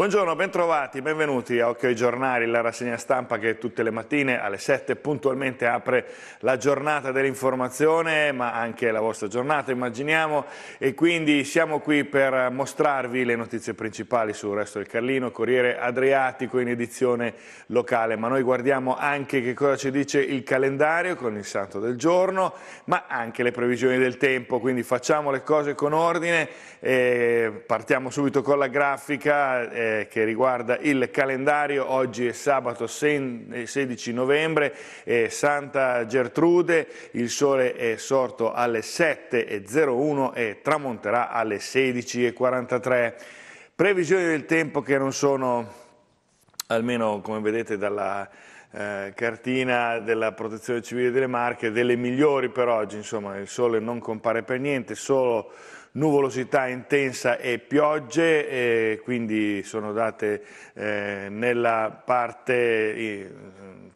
Buongiorno, bentrovati, benvenuti a Occhio ai Giornali, la rassegna stampa che tutte le mattine alle 7 puntualmente apre la giornata dell'informazione, ma anche la vostra giornata, immaginiamo, e quindi siamo qui per mostrarvi le notizie principali sul resto del Carlino, Corriere Adriatico in edizione locale, ma noi guardiamo anche che cosa ci dice il calendario con il santo del giorno, ma anche le previsioni del tempo, quindi facciamo le cose con ordine, partiamo subito con la grafica eh, che riguarda il calendario, oggi è sabato 16 eh, novembre, eh, Santa Gertrude, il sole è sorto alle 7.01 e tramonterà alle 16.43. Previsioni del tempo che non sono, almeno come vedete dalla eh, cartina della protezione civile delle Marche, delle migliori per oggi, insomma il sole non compare per niente, solo nuvolosità intensa e piogge, eh, quindi sono date eh, nella parte eh,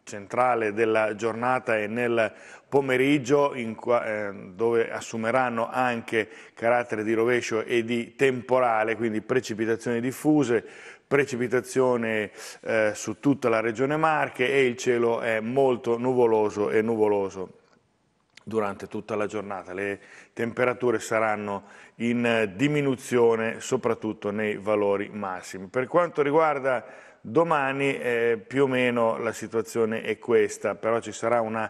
centrale della giornata e nel pomeriggio in, eh, dove assumeranno anche carattere di rovescio e di temporale, quindi precipitazioni diffuse, precipitazione eh, su tutta la regione Marche e il cielo è molto nuvoloso e nuvoloso durante tutta la giornata. Le temperature saranno in eh, diminuzione soprattutto nei valori massimi. Per quanto riguarda domani eh, più o meno la situazione è questa, però ci sarà una...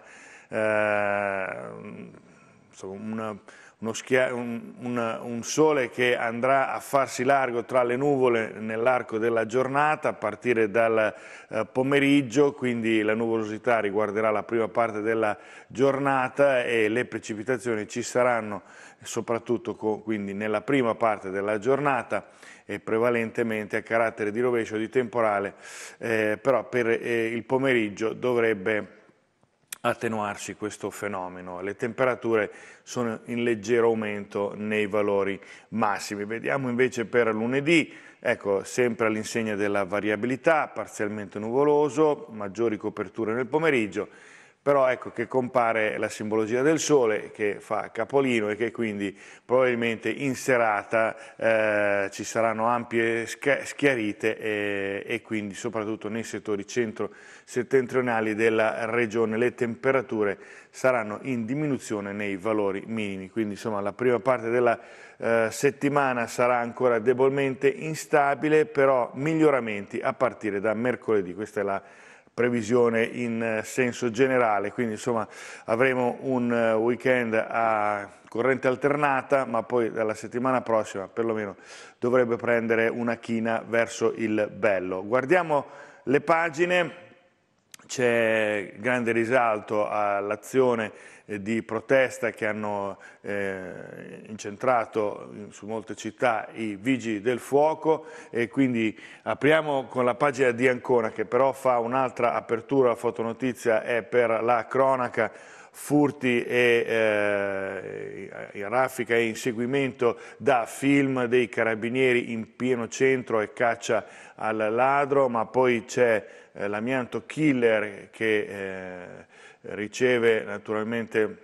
Eh, insomma, una un, un, un sole che andrà a farsi largo tra le nuvole nell'arco della giornata a partire dal eh, pomeriggio, quindi la nuvolosità riguarderà la prima parte della giornata e le precipitazioni ci saranno soprattutto con, quindi nella prima parte della giornata e prevalentemente a carattere di rovescio di temporale, eh, però per eh, il pomeriggio dovrebbe attenuarsi questo fenomeno. Le temperature sono in leggero aumento nei valori massimi. Vediamo invece per lunedì, ecco, sempre all'insegna della variabilità, parzialmente nuvoloso, maggiori coperture nel pomeriggio però ecco che compare la simbologia del sole che fa capolino e che quindi probabilmente in serata eh, ci saranno ampie schiarite e, eh, e quindi soprattutto nei settori centro-settentrionali della regione le temperature saranno in diminuzione nei valori minimi, quindi insomma la prima parte della eh, settimana sarà ancora debolmente instabile, però miglioramenti a partire da mercoledì, questa è la previsione in eh, senso generale, quindi insomma avremo un eh, weekend a corrente alternata, ma poi dalla settimana prossima perlomeno dovrebbe prendere una china verso il bello. Guardiamo le pagine, c'è grande risalto all'azione eh, di protesta che hanno eh, incentrato su molte città i vigili del fuoco e quindi apriamo con la pagina di Ancona che però fa un'altra apertura, la fotonotizia è per la cronaca furti e eh, raffica e inseguimento da film dei carabinieri in pieno centro e caccia al ladro, ma poi c'è eh, l'amianto killer che eh, riceve naturalmente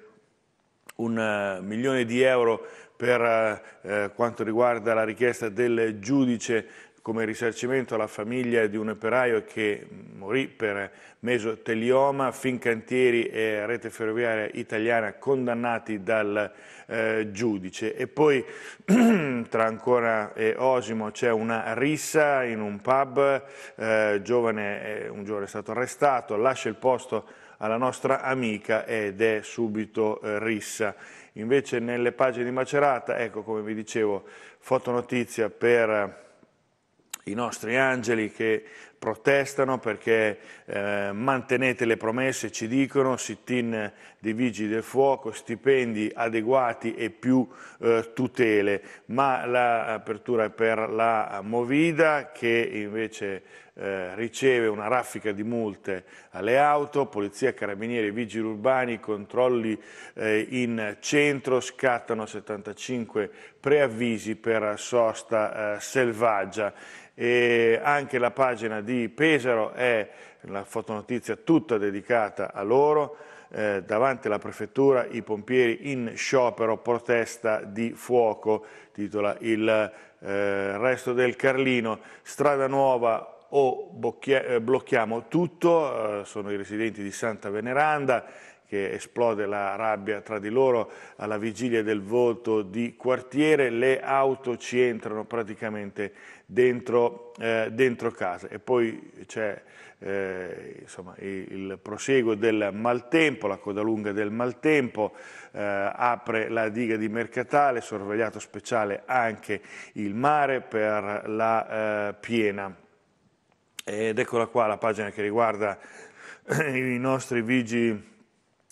un eh, milione di euro per eh, eh, quanto riguarda la richiesta del giudice come risarcimento alla famiglia di un operaio che morì per mesotelioma, Fincantieri e Rete Ferroviaria Italiana condannati dal eh, giudice. E poi tra ancora e Osimo c'è una rissa in un pub, eh, giovane, un giovane è stato arrestato, lascia il posto alla nostra amica ed è subito eh, rissa. Invece nelle pagine di Macerata, ecco come vi dicevo, fotonotizia per i nostri angeli che protestano perché eh, mantenete le promesse, ci dicono, sit-in di vigili del fuoco, stipendi adeguati e più eh, tutele, ma l'apertura è per la Movida che invece eh, riceve una raffica di multe alle auto, polizia, carabinieri, vigili urbani, controlli eh, in centro, scattano 75 preavvisi per sosta eh, selvaggia e anche la pagina di di Pesaro è la fotonotizia tutta dedicata a loro, eh, davanti alla prefettura i pompieri in sciopero, protesta di fuoco, titola il eh, resto del Carlino, strada nuova o eh, blocchiamo tutto, eh, sono i residenti di Santa Veneranda, che esplode la rabbia tra di loro alla vigilia del voto di quartiere, le auto ci entrano praticamente dentro, eh, dentro casa. E poi c'è eh, insomma, il proseguo del maltempo, la coda lunga del maltempo, eh, apre la diga di Mercatale, sorvegliato speciale anche il mare per la eh, piena. Ed eccola qua la pagina che riguarda i nostri vigili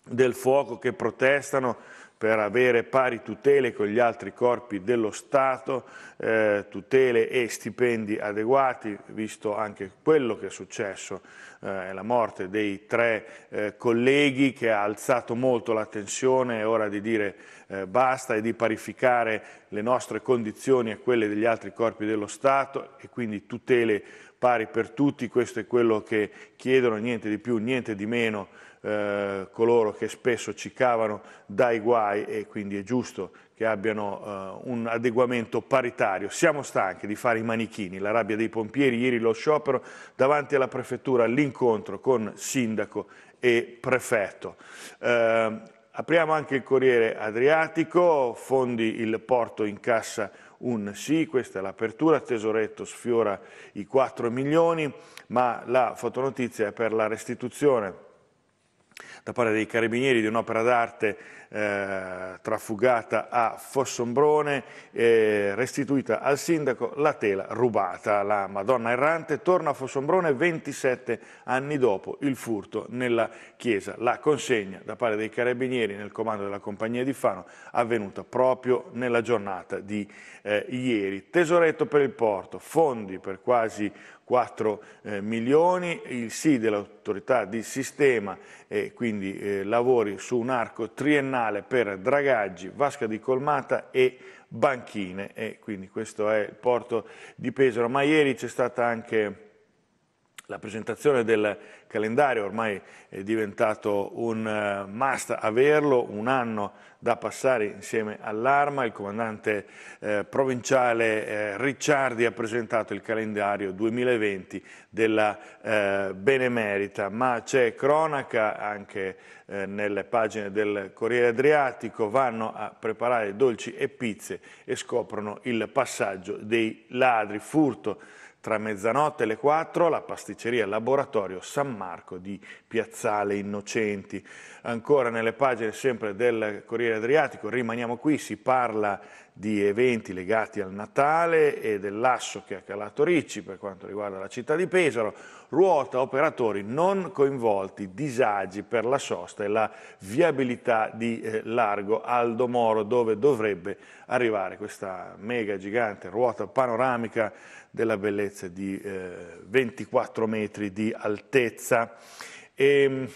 del fuoco che protestano per avere pari tutele con gli altri corpi dello Stato, eh, tutele e stipendi adeguati, visto anche quello che è successo, eh, la morte dei tre eh, colleghi che ha alzato molto la tensione, è ora di dire eh, basta e di parificare le nostre condizioni a quelle degli altri corpi dello Stato e quindi tutele pari per tutti, questo è quello che chiedono, niente di più, niente di meno eh, coloro che spesso ci cavano dai guai e quindi è giusto che abbiano eh, un adeguamento paritario. Siamo stanchi di fare i manichini, la rabbia dei pompieri, ieri lo sciopero davanti alla prefettura, l'incontro con sindaco e prefetto. Eh, apriamo anche il Corriere Adriatico, fondi il porto in cassa un sì, questa è l'apertura, Tesoretto sfiora i 4 milioni, ma la fotonotizia è per la restituzione da parte dei carabinieri di un'opera d'arte eh, trafugata a Fossombrone, eh, restituita al sindaco la tela rubata. La Madonna errante torna a Fossombrone 27 anni dopo il furto nella chiesa. La consegna da parte dei carabinieri nel comando della compagnia di Fano avvenuta proprio nella giornata di eh, ieri. Tesoretto per il porto, fondi per quasi 4 eh, milioni, il sì dell'autorità di sistema e quindi eh, lavori su un arco triennale banale per dragaggi, vasca di colmata e banchine e quindi questo è il porto di Pesaro, ma ieri c'è stata anche la presentazione del calendario ormai è diventato un eh, must averlo, un anno da passare insieme all'Arma. Il comandante eh, provinciale eh, Ricciardi ha presentato il calendario 2020 della eh, Benemerita, ma c'è cronaca anche eh, nelle pagine del Corriere Adriatico, vanno a preparare dolci e pizze e scoprono il passaggio dei ladri, furto tra mezzanotte e le 4 la pasticceria Laboratorio San Marco di Piazzale Innocenti. Ancora nelle pagine sempre del Corriere Adriatico, rimaniamo qui, si parla di eventi legati al Natale e del lasso che ha calato Ricci per quanto riguarda la città di Pesaro, ruota operatori non coinvolti, disagi per la sosta e la viabilità di eh, Largo Aldo Moro dove dovrebbe arrivare questa mega gigante ruota panoramica della bellezza di eh, 24 metri di altezza. E, ehm,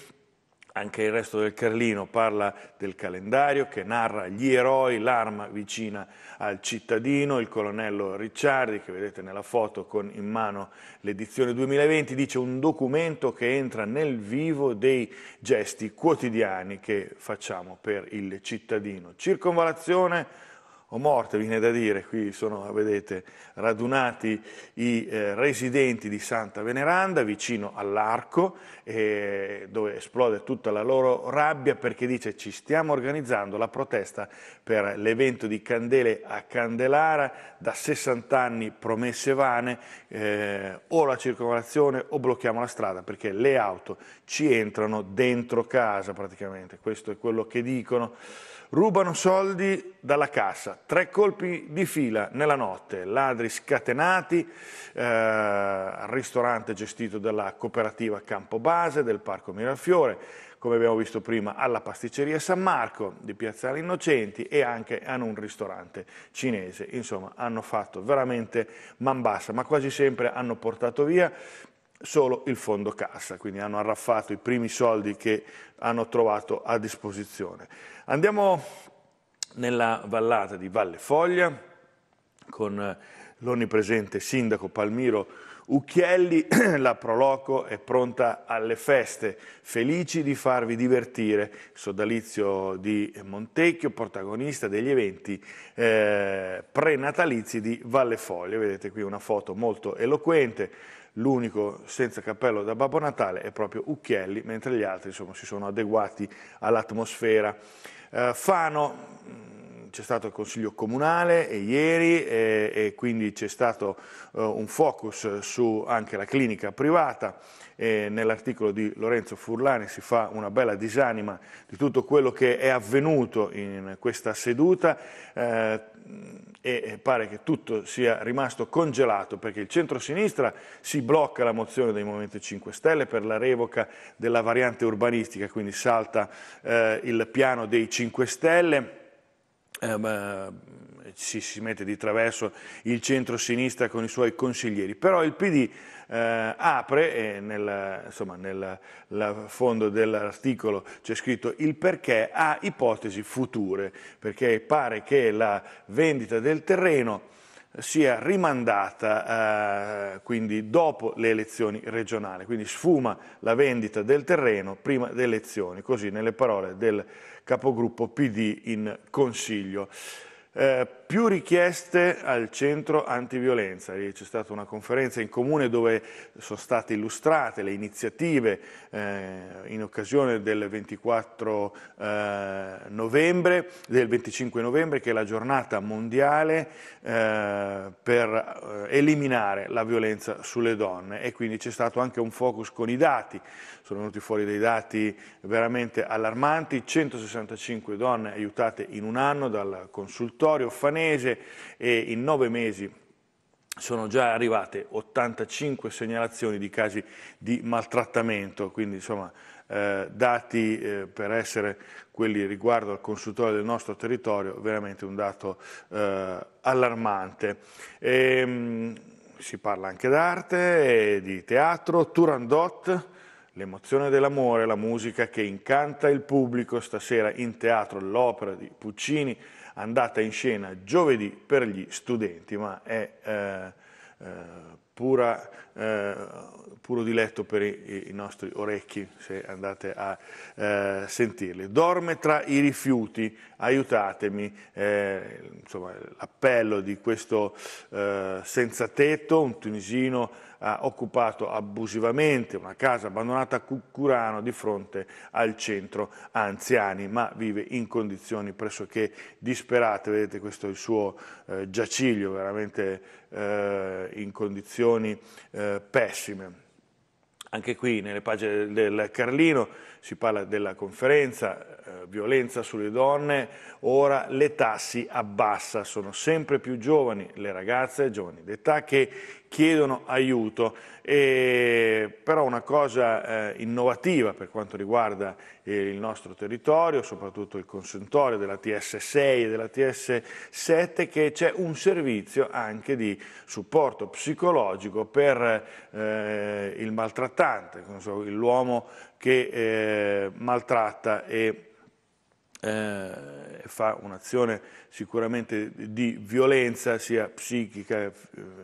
anche il resto del Carlino parla del calendario che narra gli eroi, l'arma vicina al cittadino, il colonnello Ricciardi che vedete nella foto con in mano l'edizione 2020 dice un documento che entra nel vivo dei gesti quotidiani che facciamo per il cittadino. Circonvalazione o morte, viene da dire, qui sono, vedete, radunati i eh, residenti di Santa Veneranda vicino all'arco, eh, dove esplode tutta la loro rabbia perché dice ci stiamo organizzando la protesta per l'evento di Candele a Candelara, da 60 anni promesse vane, eh, o la circolazione o blocchiamo la strada perché le auto ci entrano dentro casa praticamente, questo è quello che dicono. Rubano soldi dalla cassa, tre colpi di fila nella notte, ladri scatenati eh, al ristorante gestito dalla cooperativa Campobase del Parco Mirafiore, come abbiamo visto prima alla pasticceria San Marco di Piazzale Innocenti e anche a un ristorante cinese. Insomma, hanno fatto veramente man bassa, ma quasi sempre hanno portato via solo il fondo cassa, quindi hanno arraffato i primi soldi che hanno trovato a disposizione. Andiamo nella vallata di Valle Foglia con l'onnipresente sindaco Palmiro Ucchielli, la Proloco è pronta alle feste, felici di farvi divertire. Sodalizio di Montecchio, protagonista degli eventi eh, prenatalizi di Valle Foglia. Vedete qui una foto molto eloquente l'unico senza cappello da Babbo Natale è proprio Ucchielli, mentre gli altri insomma, si sono adeguati all'atmosfera. Eh, Fano c'è stato il Consiglio Comunale e ieri e, e quindi c'è stato uh, un focus su anche la clinica privata. Nell'articolo di Lorenzo Furlani si fa una bella disanima di tutto quello che è avvenuto in questa seduta eh, e pare che tutto sia rimasto congelato perché il centro-sinistra si blocca la mozione del Movimento 5 Stelle per la revoca della variante urbanistica, quindi salta eh, il piano dei 5 Stelle eh, eh, si, si, mette di traverso il centro-sinistra con i suoi consiglieri, però il PD eh, apre, e nel, insomma, nel fondo dell'articolo c'è scritto il perché ha ipotesi future, perché pare che la vendita del terreno sia rimandata eh, quindi dopo le elezioni regionali, quindi sfuma la vendita del terreno prima delle elezioni, così nelle parole del capogruppo PD in Consiglio. Eh, più richieste al centro antiviolenza. C'è stata una conferenza in comune dove sono state illustrate le iniziative eh, in occasione del 24 eh, novembre, del 25 novembre, che è la giornata mondiale eh, per eh, eliminare la violenza sulle donne e quindi c'è stato anche un focus con i dati. Sono venuti fuori dei dati veramente allarmanti, 165 donne aiutate in un anno dal consultorio Fanelli mese e in nove mesi sono già arrivate 85 segnalazioni di casi di maltrattamento, quindi insomma eh, dati eh, per essere quelli riguardo al consultorio del nostro territorio, veramente un dato eh, allarmante. E, ehm, si parla anche d'arte, di teatro, Turandot, L'emozione dell'amore, la musica che incanta il pubblico, stasera in teatro l'opera di Puccini, andata in scena giovedì per gli studenti, ma è eh, eh, pura, eh, puro diletto per i, i, nostri orecchi se andate a eh, sentirli. Dorme tra i rifiuti, aiutatemi, eh, l'appello di questo eh, senza tetto, un tunisino ha occupato abusivamente una casa abbandonata a Cucurano di fronte al centro anziani, ma vive in condizioni pressoché disperate. Vedete questo è il suo eh, giaciglio, veramente eh, in condizioni eh, pessime. Anche qui nelle pagine del Carlino si parla della conferenza eh, violenza sulle donne, ora l'età si abbassa, sono sempre più giovani le ragazze, giovani d'età che chiedono aiuto, e, però una cosa eh, innovativa per quanto riguarda eh, il nostro territorio, soprattutto il consentorio della TS6 e della TS7, che c'è un servizio anche di supporto psicologico per eh, il maltrattante, l'uomo che eh, maltratta e eh, fa un'azione sicuramente di violenza sia psichica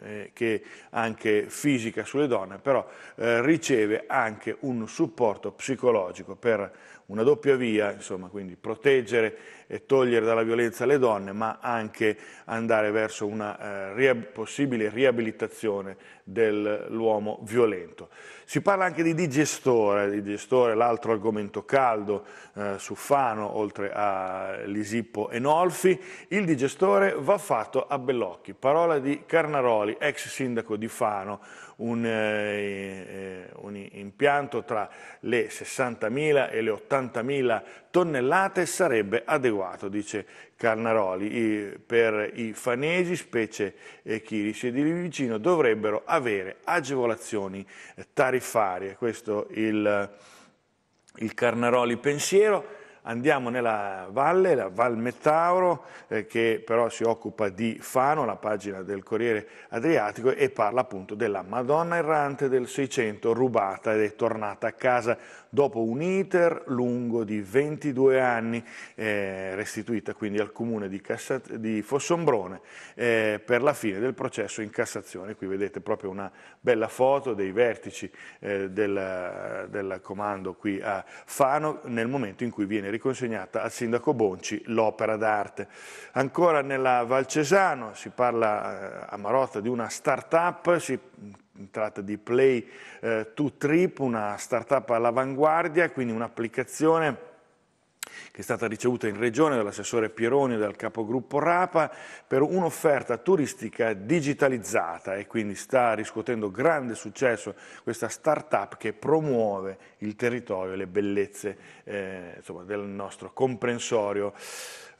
eh, che anche fisica sulle donne, però eh, riceve anche un supporto psicologico per una doppia via, insomma, quindi proteggere e togliere dalla violenza le donne, ma anche andare verso una eh, riab possibile riabilitazione dell'uomo violento. Si parla anche di digestore, digestore l'altro argomento caldo eh, su Fano, oltre a Lisippo e Nolfi. Il digestore va fatto a Bellocchi, parola di Carnaroli, ex sindaco di Fano, un, eh, eh, un impianto tra le 60.000 e le 80.000 tonnellate sarebbe adeguato, dice Carnaroli, per i fanesi, specie eh, chi risiede lì vicino, dovrebbero avere agevolazioni tariffarie. Questo il, il Carnaroli pensiero andiamo nella valle, la Val Metauro, eh, che però si occupa di Fano, la pagina del Corriere Adriatico, e parla appunto della Madonna errante del Seicento rubata ed è tornata a casa dopo un iter lungo di 22 anni, eh, restituita quindi al Comune di, Cassat di Fossombrone eh, per la fine del processo in Cassazione. Qui vedete proprio una bella foto dei vertici eh, del, del comando qui a Fano nel momento in cui viene riconsegnata al sindaco Bonci l'opera d'arte. Ancora nella Valcesano si parla eh, a Marotta di una start-up, si tratta di Play eh, to Trip, una startup all'avanguardia, quindi un'applicazione che è stata ricevuta in regione dall'assessore Pieroni e dal capogruppo Rapa per un'offerta turistica digitalizzata e quindi sta riscuotendo grande successo questa start-up che promuove il territorio e le bellezze eh, insomma, del nostro comprensorio.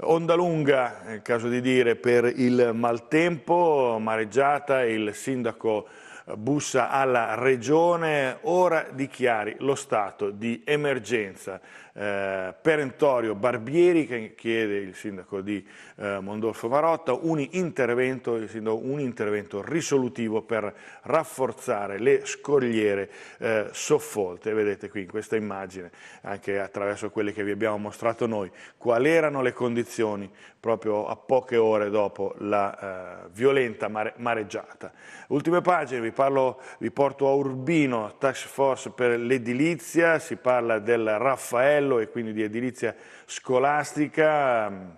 Onda lunga, è il caso di dire, per il maltempo, mareggiata, il sindaco bussa alla Regione, ora dichiari lo stato di emergenza. Eh, perentorio Barbieri che chiede il sindaco di eh, Mondolfo Marotta un intervento, un intervento, risolutivo per rafforzare le scogliere eh, soffolte. Vedete qui in questa immagine, anche attraverso quelle che vi abbiamo mostrato noi, quali erano le condizioni proprio a poche ore dopo la eh, violenta mare mareggiata. Ultime pagine, vi parlo, vi porto a Urbino, task force per l'edilizia, si parla del Raffaello e quindi di edilizia scolastica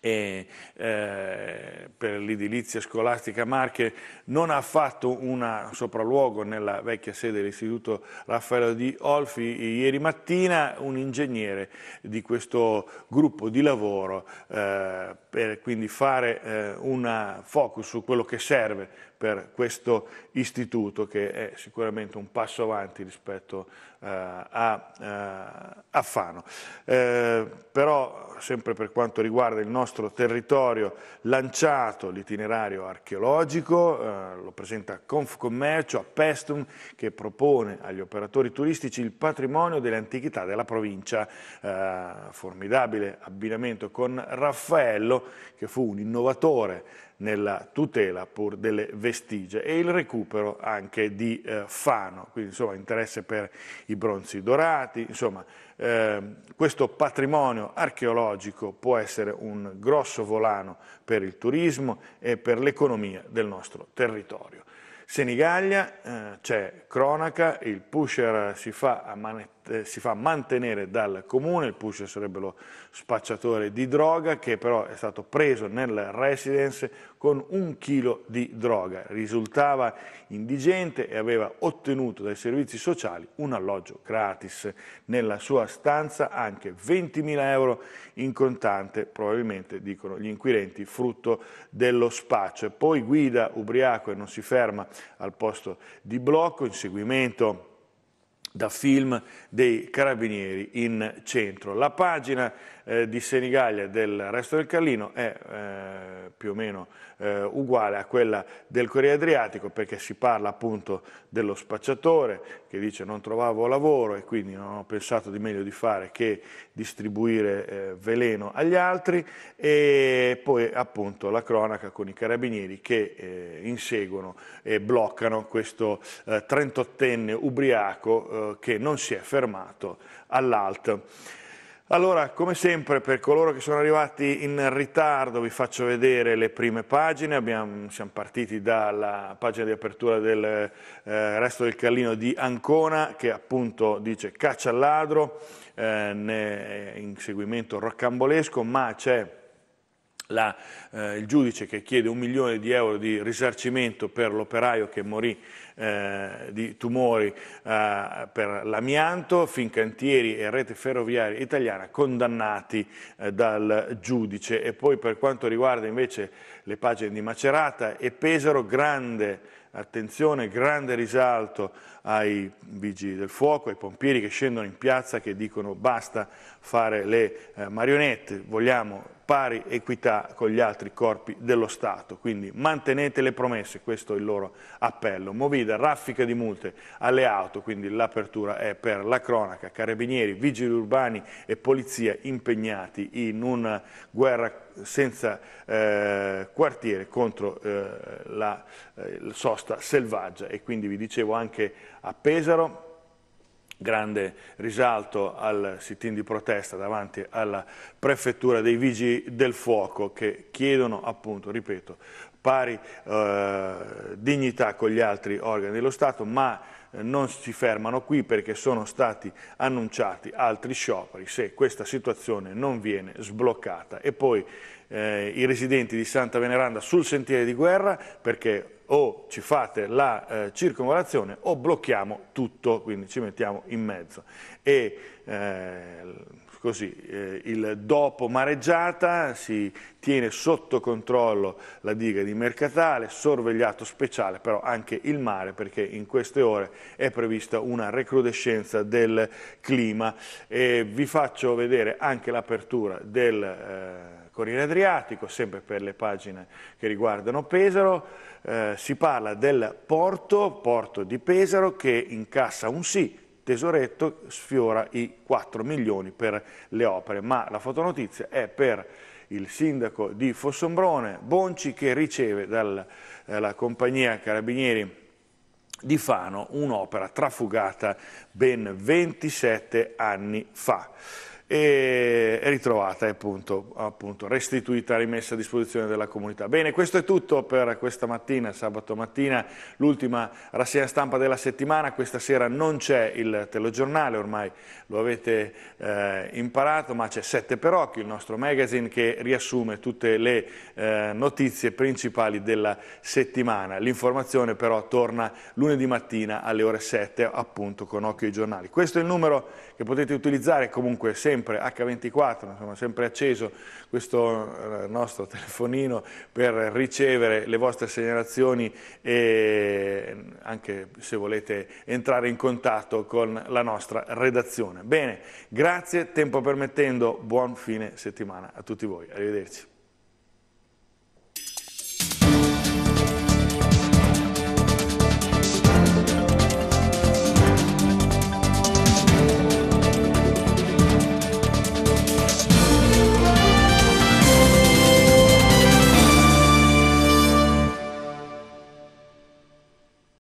e, eh, per l'edilizia scolastica Marche non ha fatto un sopralluogo nella vecchia sede dell'Istituto Raffaello di Olfi. Ieri mattina un ingegnere di questo gruppo di lavoro eh, per quindi fare eh, un focus su quello che serve per questo istituto che è sicuramente un passo avanti rispetto eh, a, eh, a, Fano. Eh, però sempre per quanto riguarda il nostro nostro territorio lanciato l'itinerario archeologico, eh, lo presenta Confcommercio a Pestum che propone agli operatori turistici il patrimonio delle antichità della provincia, eh, formidabile abbinamento con Raffaello che fu un innovatore nella tutela pur delle vestigie e il recupero anche di eh, Fano, quindi insomma interesse per i bronzi dorati, insomma Ehm, questo patrimonio archeologico può essere un grosso volano per il turismo e per l'economia del nostro territorio. Senigallia eh, c'è cronaca, il pusher si fa a manette eh, si fa mantenere dal comune, il pusher sarebbe lo spacciatore di droga che però è stato preso nel residence con un chilo di droga, risultava indigente e aveva ottenuto dai servizi sociali un alloggio gratis, nella sua stanza anche 20.000 euro in contante, probabilmente dicono gli inquirenti, frutto dello spaccio. Poi guida ubriaco e non si ferma al posto di blocco, inseguimento da film dei carabinieri in centro. La pagina eh, di Senigallia del resto del Carlino è eh, più o meno eh, uguale a quella del Corriere Adriatico perché si parla appunto dello spacciatore che dice non trovavo lavoro e quindi non ho pensato di meglio di fare che distribuire eh, veleno agli altri e poi appunto la cronaca con i carabinieri che eh, inseguono e bloccano questo 38enne eh, ubriaco eh, che non si è fermato all'alt. Allora, come sempre, per coloro che sono arrivati in ritardo vi faccio vedere le prime pagine. Abbiamo, siamo partiti dalla pagina di apertura del eh, resto del Callino di Ancona, che appunto dice caccia al ladro, eh, in seguimento roccambolesco, ma c'è la, eh, il giudice che chiede un milione di euro di risarcimento per l'operaio che morì eh, di tumori eh, per l'amianto, Fincantieri e Rete Ferroviaria Italiana condannati eh, dal giudice. E poi per quanto riguarda invece le pagine di Macerata e Pesaro, grande attenzione, grande risalto ai vigili del fuoco, ai pompieri che scendono in piazza che dicono basta fare le eh, marionette, vogliamo pari equità con gli altri corpi dello Stato, quindi mantenete le promesse, questo è il loro appello. Movida, raffica di multe alle auto, quindi l'apertura è per la cronaca, carabinieri, vigili urbani e polizia impegnati in una guerra senza eh, quartiere contro eh, la eh, sosta selvaggia e quindi vi dicevo anche a Pesaro, grande risalto al sit-in di protesta davanti alla prefettura dei Vigili del Fuoco che chiedono appunto, ripeto, pari eh, dignità con gli altri organi dello Stato, ma eh, non si fermano qui perché sono stati annunciati altri scioperi se questa situazione non viene sbloccata e poi eh, i residenti di Santa Veneranda sul sentiere di guerra perché o ci fate la eh, circonvolazione o blocchiamo tutto, quindi ci mettiamo in mezzo. E, eh, così, eh, il dopo mareggiata si tiene sotto controllo la diga di Mercatale, sorvegliato speciale però anche il mare perché in queste ore è prevista una recrudescenza del clima e vi faccio vedere anche l'apertura del... Eh, Corriere Adriatico, sempre per le pagine che riguardano Pesaro, eh, si parla del porto, porto di Pesaro, che incassa un sì, tesoretto sfiora i 4 milioni per le opere, ma la fotonotizia è per il sindaco di Fossombrone, Bonci, che riceve dalla eh, compagnia Carabinieri di Fano un'opera trafugata ben 27 anni fa e ritrovata e appunto, appunto restituita, rimessa a disposizione della comunità. Bene, questo è tutto per questa mattina, sabato mattina, l'ultima rassegna stampa della settimana, questa sera non c'è il telegiornale, ormai lo avete eh, imparato, ma c'è Sette per Occhio, il nostro magazine che riassume tutte le eh, notizie principali della settimana. L'informazione però torna lunedì mattina alle ore 7 appunto con Occhio ai giornali. Questo è il numero che potete utilizzare comunque sempre sempre H24, insomma, sempre acceso questo eh, nostro telefonino per ricevere le vostre segnalazioni e mm, anche se volete entrare in contatto con la nostra redazione. Bene, grazie, tempo permettendo, buon fine settimana a tutti voi. Arrivederci.